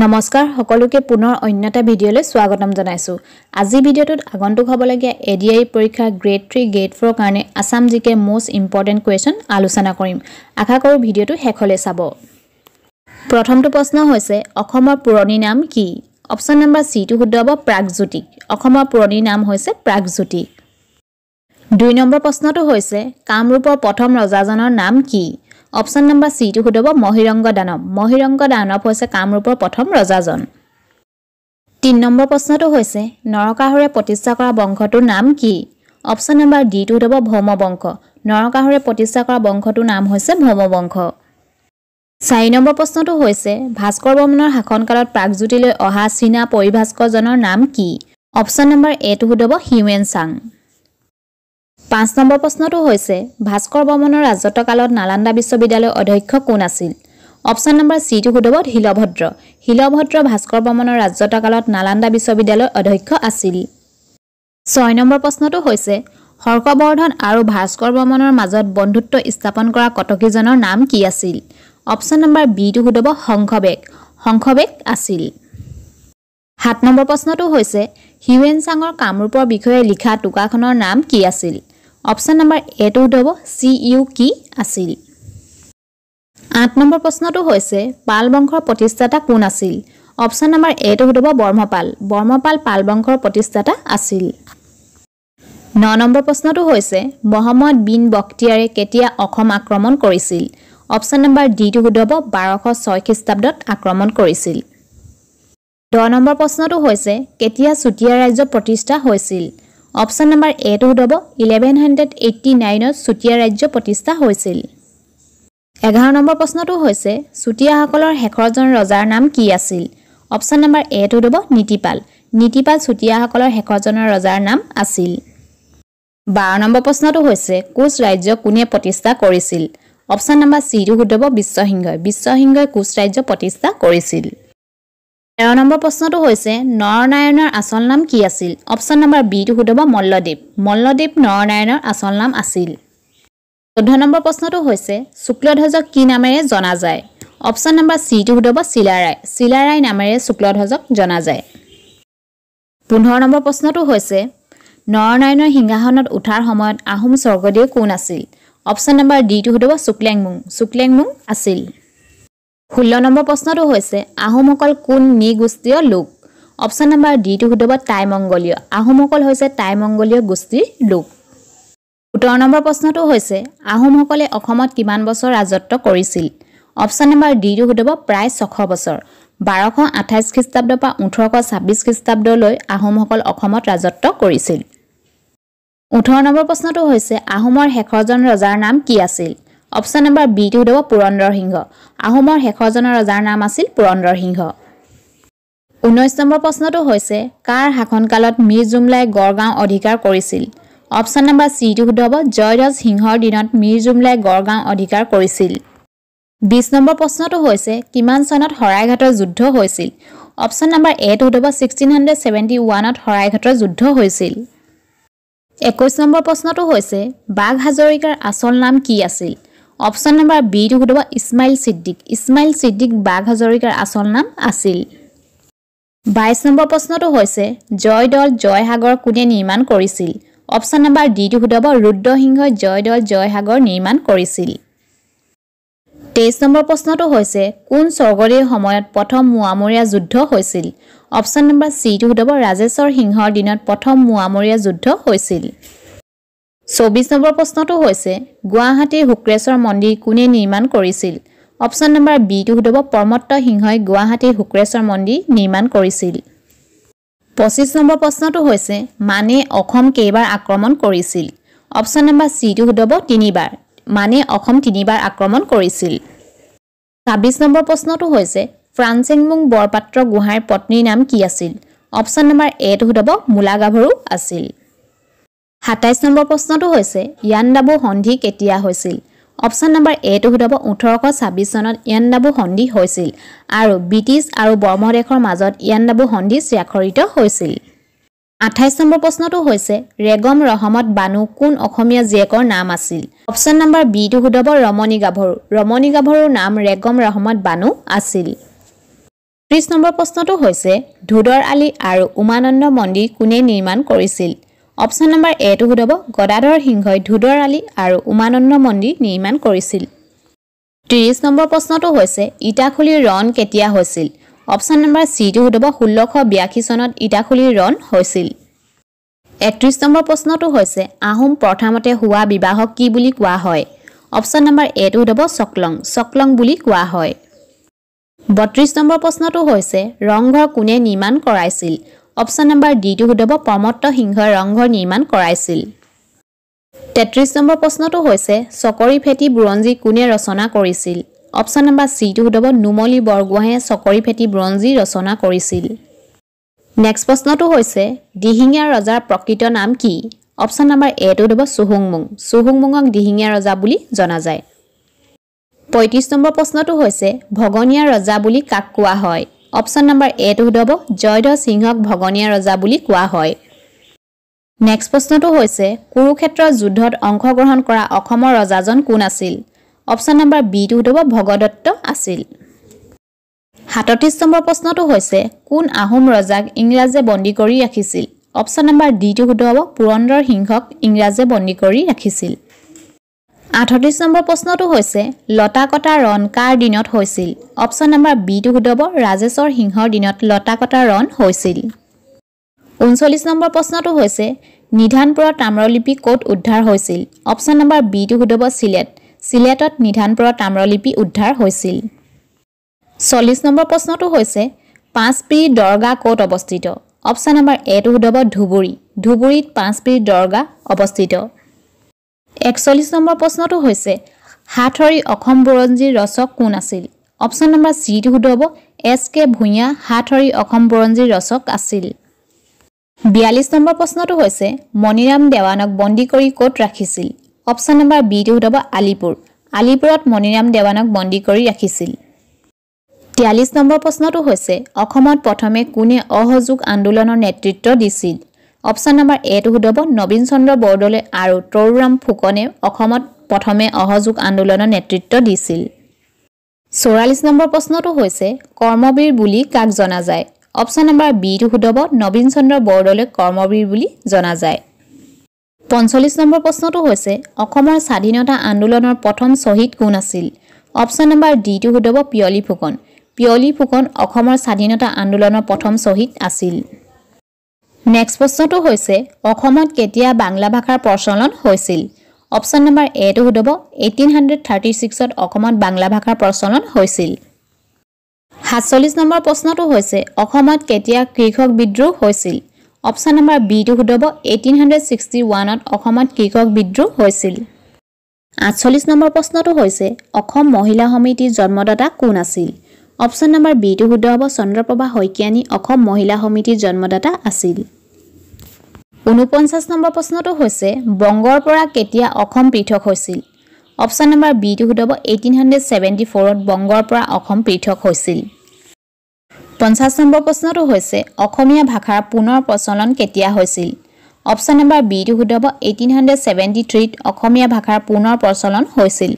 নমস্কাৰ সকলোকে পুনৰ অন্য এটা ভিডিঅ'লৈ স্বাগতম জনাইছোঁ আজি ভিডিঅ'টোত আগন্তুক হ'বলগীয়া এ ডি আই পৰীক্ষা গ্ৰেড থ্ৰী গ্ৰেড ফ'ৰৰ কাৰণে Assam G K most important question আলোচনা কৰিম আশা কৰোঁ ভিডিঅ'টো শেষলৈ চাব প্ৰথমটো প্ৰশ্ন হৈছে অসমৰ পুৰণি নাম কি অপশ্যন নম্বৰ চিটো শুদ্ধ হ'ব প্ৰাগজ্যোতিক অসমৰ পুৰণি নাম হৈছে প্ৰাগজ্যোতিক দুই নম্বৰ প্ৰশ্নটো হৈছে কামৰূপৰ প্ৰথম ৰজাজনৰ নাম কি অপশ্যন নম্বৰ চিটো সুধিব মহিৰংগ দানৱ মহিৰংগ দানৱ হৈছে কামৰূপৰ প্ৰথম ৰজাজন তিনি নম্বৰ প্ৰশ্নটো হৈছে নৰকাহুৰে প্ৰতিষ্ঠা কৰা বংশটোৰ নাম কি অপশ্যন নম্বৰ ডিটো ভৌম বংশ নৰকাহুৰে প্ৰতিষ্ঠা কৰা বংশটোৰ নাম হৈছে ভৌম বংশ চাৰি নম্বৰ প্ৰশ্নটো হৈছে ভাস্কৰ বৰ্মনৰ শাসনকালত প্ৰাগজ্যোতিলৈ অহা চীনা পৰিভাস্কৰজনৰ নাম কি অপশ্যন নম্বৰ এটো সুধিব হিউৱেন চাং পাঁচ নম্বৰ প্ৰশ্নটো হৈছে ভাস্কৰ বৰ্মনৰ ৰাজত্বকালত নালান্দা বিশ্ববিদ্যালয়ৰ অধ্যক্ষ কোন আছিল অপশ্যন নম্বৰ চিটো সুধব শিলভদ্ৰ শিলভদ্ৰ ভাস্কৰ বৰ্মনৰ ৰাজত্বকালত নালান্দা বিশ্ববিদ্যালয়ৰ অধ্যক্ষ আছিল ছয় নম্বৰ প্ৰশ্নটো হৈছে হৰ্ষবৰ্ধন আৰু ভাস্কৰ বৰ্মনৰ মাজত বন্ধুত্ব স্থাপন কৰা কটকীজনৰ নাম কি আছিল অপশ্যন নম্বৰ বিটো সুধব শংখবেগ শংখবেগ আছিল সাত নম্বৰ প্ৰশ্নটো হৈছে হিউৱেন চাঙৰ কামৰূপৰ বিষয়ে লিখা টোকাখনৰ নাম কি আছিল অপশ্যন নম্বৰ এটো হ'ব চি ইউ কি আছিল আঠ নম্বৰ প্ৰশ্নটো হৈছে পাল বংশৰ প্ৰতিষ্ঠাতা কোন আছিল অপশ্যন নম্বৰ এটো হ'ব বৰ্মপাল বৰ্মপাল পাল বংশৰ প্ৰতিষ্ঠাতা আছিল ন নম্বৰ প্ৰশ্নটো হৈছে মহম্মদ বিন বখতিয়াৰে কেতিয়া অসম আক্ৰমণ কৰিছিল অপশ্যন নম্বৰ ডিটো সুধব বাৰশ ছয় খ্ৰীষ্টাব্দত আক্ৰমণ কৰিছিল দহ নম্বৰ প্ৰশ্নটো হৈছে কেতিয়া চুতীয়া ৰাজ্য প্ৰতিষ্ঠা হৈছিল অপশ্যন নম্বৰ এটো হ'ব ইলেভেন হাণ্ড্ৰেড এইটি নাইনত চুতীয়া ৰাজ্য প্ৰতিষ্ঠা হৈছিল এঘাৰ নম্বৰ প্ৰশ্নটো হৈছে চুতীয়াসকলৰ শেষৰজন ৰজাৰ নাম কি আছিল অপশ্যন নম্বৰ এটো হ'ব নীতিপাল নীতিপাল চুতীয়াসকলৰ শেষৰজনৰ ৰজাৰ নাম আছিল বাৰ নম্বৰ প্ৰশ্নটো হৈছে কোচ ৰাজ্য কোনে প্ৰতিষ্ঠা কৰিছিল অপশ্যন নম্বৰ চিটো সুধব বিশ্বসিংহই বিশ্বসিংহই কোচ ৰাজ্য প্ৰতিষ্ঠা কৰিছিল তেৰ নম্বৰ প্ৰশ্নটো হৈছে নৰনাৰায়ণৰ আচল নাম কি আছিল অপশ্যন নম্বৰ বিটো সুধিব মল্লদ্বীপ মল্লদ্বীপ নৰনাৰায়ণৰ আচল নাম আছিল চৈধ্য নম্বৰ প্ৰশ্নটো হৈছে শুক্লধ্বজক কি নামেৰে জনা যায় অপশ্যন নম্বৰ চিটো সুধিব চিলাৰায় চিলাৰায় নামেৰে শুক্লধ্বজক জনা যায় পোন্ধৰ নম্বৰ প্ৰশ্নটো হৈছে নৰনাৰায়ণৰ সিংহাসনত উঠাৰ সময়ত আহোম স্বৰ্গদেৱ কোন আছিল অপশ্যন নম্বৰ ডিটো সুধিব শুক্লেংমুং শুক্লেংমুং আছিল ষোল্ল নম্বৰ প্ৰশ্নটো হৈছে আহোমসকল কোন নৃগোষ্ঠীয় লোক অপশ্যন নম্বৰ ডিটো শুধাব টাই মংগলীয় আহোমসকল হৈছে টাই মংগলীয় গোষ্ঠীৰ লোক সোতৰ নম্বৰ প্ৰশ্নটো হৈছে আহোমসকলে অসমত কিমান বছৰ ৰাজত্ব কৰিছিল অপশ্যন নম্বৰ ডিটো শুধাব প্ৰায় ছশ বছৰ বাৰশ আঠাইছ খ্ৰীষ্টাব্দৰ পৰা ওঠৰশ ছাব্বিছ খ্ৰীষ্টাব্দলৈ আহোমসকল অসমত ৰাজত্ব কৰিছিল ওঠৰ নম্বৰ প্ৰশ্নটো হৈছে আহোমৰ শেষৰজন ৰজাৰ নাম কি আছিল অপশ্যন নম্বৰ বিটো হ'ব পুৰন্দৰ সিংহ আহোমৰ শেষৰজনৰ ৰজাৰ নাম আছিল পুৰন্দৰ সিংহ ঊনৈছ নম্বৰ প্ৰশ্নটো হৈছে কাৰ শাসনকালত মীৰ জুমলাই গড়গাঁও অধিকাৰ কৰিছিল অপশ্যন নম্বৰ চিটো শুদ্ধ হ'ব জয়ধ্বজ সিংহৰ দিনত মীৰ জুমলাই গড়গাঁও অধিকাৰ কৰিছিল বিছ নম্বৰ প্ৰশ্নটো হৈছে কিমান চনত শৰাইঘাটৰ যুদ্ধ হৈছিল অপশ্যন নম্বৰ এটো শুদ্ধ হ'ব ছিক্সটিন হাণ্ড্ৰেড ছেভেণ্টি ওৱানত শৰাইঘাটৰ যুদ্ধ হৈছিল একৈছ নম্বৰ প্ৰশ্নটো হৈছে বাঘ হাজৰিকাৰ আচল নাম কি আছিল অপশ্যন নম্বৰ বিটো সুধিব ইছমাইল ছিদ্দিক ইছমাইল ছিদ্দিক বাঘ হাজৰিকাৰ আচল নাম আছিল বাইছ নম্বৰ প্ৰশ্নটো হৈছে জয়দৌল জয়সাগৰ কোনে নিৰ্মাণ কৰিছিল অপশ্যন নম্বৰ ডিটো সুধাব ৰুদ্ৰসিংহই জয়দৌল জয়সাগৰ নিৰ্মাণ কৰিছিল তেইছ নম্বৰ প্ৰশ্নটো হৈছে কোন স্বৰ্গদেৱৰ সময়ত প্ৰথম মোৱামৰীয়া যুদ্ধ হৈছিল অপশ্যন নম্বৰ চিটো সুধাব ৰাজেশ্বৰ সিংহৰ দিনত প্ৰথম মোৱামৰীয়া যুদ্ধ হৈছিল চৌবিছ নম্বৰ প্ৰশ্নটো হৈছে গুৱাহাটীৰ শুক্ৰেশ্বৰ মন্দিৰ কোনে নিৰ্মাণ কৰিছিল অপশ্যন নম্বৰ বিটো সুধব পৰ্মত্ত সিংহই গুৱাহাটীৰ শুক্ৰেশ্বৰ মন্দিৰ নিৰ্মাণ কৰিছিল পঁচিছ নম্বৰ প্ৰশ্নটো হৈছে মানে অসম কেইবাৰ আক্ৰমণ কৰিছিল অপশ্যন নম্বৰ চিটো সুধব তিনিবাৰ মানে অসম তিনিবাৰ আক্ৰমণ কৰিছিল ছাব্বিছ নম্বৰ প্ৰশ্নটো হৈছে ফ্ৰান্সেংমুং বৰপাত্ৰ গোহাঁইৰ পত্নীৰ নাম কি আছিল অপশ্যন নম্বৰ এটো সুধব মূলা গাভৰু আছিল সাতাইছ নম্বৰ প্ৰশ্নটো হৈছে ইয়ানডাবু সন্ধি কেতিয়া হৈছিল অপশ্যন নম্বৰ এটো শুধাব ওঠৰশ ছাব্বিছ চনত ইয়ানডাবু সন্ধি হৈছিল আৰু ব্ৰিটিছ আৰু বৰ্মদেশৰ মাজত ইয়ানডাবু সন্ধি স্বাক্ষৰিত হৈছিল আঠাইছ নম্বৰ প্ৰশ্নটো হৈছে ৰেগম ৰহমত বানু কোন অসমীয়া জীয়েকৰ নাম আছিল অপশ্যন নম্বৰ বিটো শুধাব ৰমণী গাভৰু ৰমণী গাভৰুৰ নাম ৰেগম ৰহমত বানু আছিল ত্ৰিছ নম্বৰ প্ৰশ্নটো হৈছে ধুদৰ আলী আৰু উমানন্দ মন্দিৰ কোনে নিৰ্মাণ কৰিছিল অপশ্যন নম্বৰ এটো সুধাব গদাধৰ সিংহই ধুদৰ ধুদৰালি আৰু উমানন্দ মন্দিৰ নিৰ্মাণ কৰিছিল ত্ৰিছ নম্বৰ প্ৰশ্নটো হৈছে ইটাখুলিৰ ৰণ কেতিয়া হৈছিল অপশ্যন নম্বৰ চিটো সুধাব ষোল্লশ বিয়াশী চনত ইটাখুলিৰ ৰণ হৈছিল একত্ৰিছ নম্বৰ প্ৰশ্নটো হৈছে আহোম প্ৰথমতে হোৱা বিবাহক কি বুলি কোৱা হয় অপশ্যন নম্বৰ এটো সুধাব চকলং চকলং বুলি কোৱা হয় বত্ৰিছ নম্বৰ প্ৰশ্নটো হৈছে ৰংঘৰ কোনে নিৰ্মাণ কৰাইছিল অপশ্যন নম্বৰ ডিটো শুধাব প্ৰমত্ত সিংহই ৰংঘৰ নিৰ্মাণ কৰাইছিল তেত্ৰিছ নম্বৰ প্ৰশ্নটো হৈছে চকৰি ফেটি বুৰঞ্জী কোনে ৰচনা কৰিছিল অপশ্যন নম্বৰ চিটো শুধাব নুমলী বৰগোহাঁয়ে চকৰি ফেটি বুৰঞ্জী ৰচনা কৰিছিল নেক্সট প্ৰশ্নটো হৈছে দিহিঙীয়া ৰজাৰ প্ৰকৃত নাম কি অপশ্যন নম্বৰ এটো হ'ব চুহুংমুং চুহুংমুঙক দিহিঙীয়া ৰজা বুলি জনা যায় পঁয়ত্ৰিছ নম্বৰ প্ৰশ্নটো হৈছে ভগনীয়া ৰজা বুলি কাক কোৱা হয় অপশ্যন নম্বৰ এটো শুধাব জয়ধৰ সিংহক ভগনীয়া ৰজা বুলি কোৱা হয় নেক্সট প্ৰশ্নটো হৈছে কুৰুক্ষেত্ৰ যুদ্ধত অংশগ্ৰহণ কৰা অসমৰ ৰজাজন কোন আছিল অপশ্যন নম্বৰ বিটো শুধাব ভগদত্ত আছিল সাতত্ৰিছ নম্বৰ প্ৰশ্নটো হৈছে কোন আহোম ৰজাক ইংৰাজে বন্দী কৰি ৰাখিছিল অপশ্যন নম্বৰ ডিটো শুধাব পুৰন্দৰ সিংহক ইংৰাজে বন্দী কৰি ৰাখিছিল আঠত্ৰিছ নম্বৰ প্ৰশ্নটো হৈছে লতা কটা ৰণ কাৰ দিনত হৈছিল অপশ্যন নম্বৰ বিটো সুধব ৰাজেশ্বৰ সিংহৰ দিনত লতা কটা ৰণ হৈছিল ঊনচল্লিছ নম্বৰ প্ৰশ্নটো হৈছে নিধানপুৰৰ তাম্ৰলিপি ক'ত উদ্ধাৰ হৈছিল অপশ্যন নম্বৰ বিটো সুধব চিলেট চিলেটত নিধানপুৰৰ তাম্ৰলিপি উদ্ধাৰ হৈছিল চল্লিছ নম্বৰ প্ৰশ্নটো হৈছে পাঁচপিৰি দৰগাহ ক'ত অৱস্থিত অপশ্যন নম্বৰ এটো সুধব ধুবুৰী ধুবুৰীত পাঁচপিৰি দৰগাহ অৱস্থিত একচল্লিছ নম্বৰ প্ৰশ্নটো হৈছে হাতশৰী অসম বুৰঞ্জীৰ ৰচক কোন আছিল অপশ্যন নম্বৰ চিটো সুধ হ'ব এছ কে ভূঞা হাতশৰী অসম বুৰঞ্জীৰ ৰচক আছিল বিয়াল্লিছ নম্বৰ প্ৰশ্নটো হৈছে মণিৰাম দেৱানক বন্দী কৰি ক'ত ৰাখিছিল অপশ্যন নম্বৰ বিটো সুধ হ'ব আলিপুৰ আলিপুৰত মণিৰাম দেৱানক বন্দী কৰি ৰাখিছিল তিয়াল্লিছ নম্বৰ প্ৰশ্নটো হৈছে অসমত প্ৰথমে কোনে অসহযোগ আন্দোলনৰ নেতৃত্ব দিছিল অপশ্যন নম্বৰ এটো সুধাব নবীন চন্দ্ৰ বৰদলৈ আৰু তৰুৰাম ফুকনে অসমত প্ৰথমে অহযোগ আন্দোলনৰ নেতৃত্ব দিছিল চৌৰাল্লিছ নম্বৰ প্ৰশ্নটো হৈছে কৰ্মবীৰ বুলি কাক জনা যায় অপশ্যন নম্বৰ বিটো সুধাব নবীন চন্দ্ৰ বৰদলৈ কৰ্মবীৰ বুলি জনা যায় পঞ্চল্লিছ নম্বৰ প্ৰশ্নটো হৈছে অসমৰ স্বাধীনতা আন্দোলনৰ প্ৰথম শ্বহীদ কোন আছিল অপশ্যন নম্বৰ ডিটো সুধাব পিয়লি ফুকন পিয়লি ফুকন অসমৰ স্বাধীনতা আন্দোলনৰ প্ৰথম শ্বহীদ আছিল নেক্সট প্ৰশ্নটো হৈছে অসমত কেতিয়া বাংলা ভাষাৰ প্ৰচলন হৈছিল অপশ্যন নম্বৰ এটো সুধিব এইটিন হাণ্ড্ৰেড থাৰ্টি ছিক্সত অসমত বাংলা ভাষাৰ প্ৰচলন হৈছিল সাতচল্লিছ নম্বৰ প্ৰশ্নটো হৈছে অসমত কেতিয়া কৃষক বিদ্ৰোহ হৈছিল অপশ্যন নম্বৰ বিটো সুধিব এইটিন হাণ্ড্ৰেড ছিক্সটি ওৱানত অসমত কৃষক বিদ্ৰোহ হৈছিল আঠচল্লিছ নম্বৰ প্ৰশ্নটো হৈছে অসম মহিলা সমিতিৰ জন্মদাতা কোন আছিল অপশ্যন নম্বৰ টো শুদ্ধ হ'ব চন্দ্ৰপ্ৰভা শইকীয়ানী অসম মহিলা সমিতিৰ জন্মদাতা আছিল ঊনপঞ্চাছ নম্বৰ প্ৰশ্নটো হৈছে বংগৰ পৰা কেতিয়া অসম পৃথক হৈছিল অপশ্যন নম্বৰ বিটো শুদ্ধ হ'ব এইটিন হাণ্ড্ৰেড ছেভেণ্টি ফ'ৰত বংগৰ পৰা অসম পৃথক হৈছিল পঞ্চাছ নম্বৰ প্ৰশ্নটো হৈছে অসমীয়া ভাষাৰ পুনৰ প্ৰচলন কেতিয়া হৈছিল অপশ্যন নম্বৰ বিটো শুদ্ধ হ'ব এইটিন হাণ্ড্ৰেড ছেভেণ্টি থ্ৰীত অসমীয়া ভাষাৰ পুনৰ প্ৰচলন হৈছিল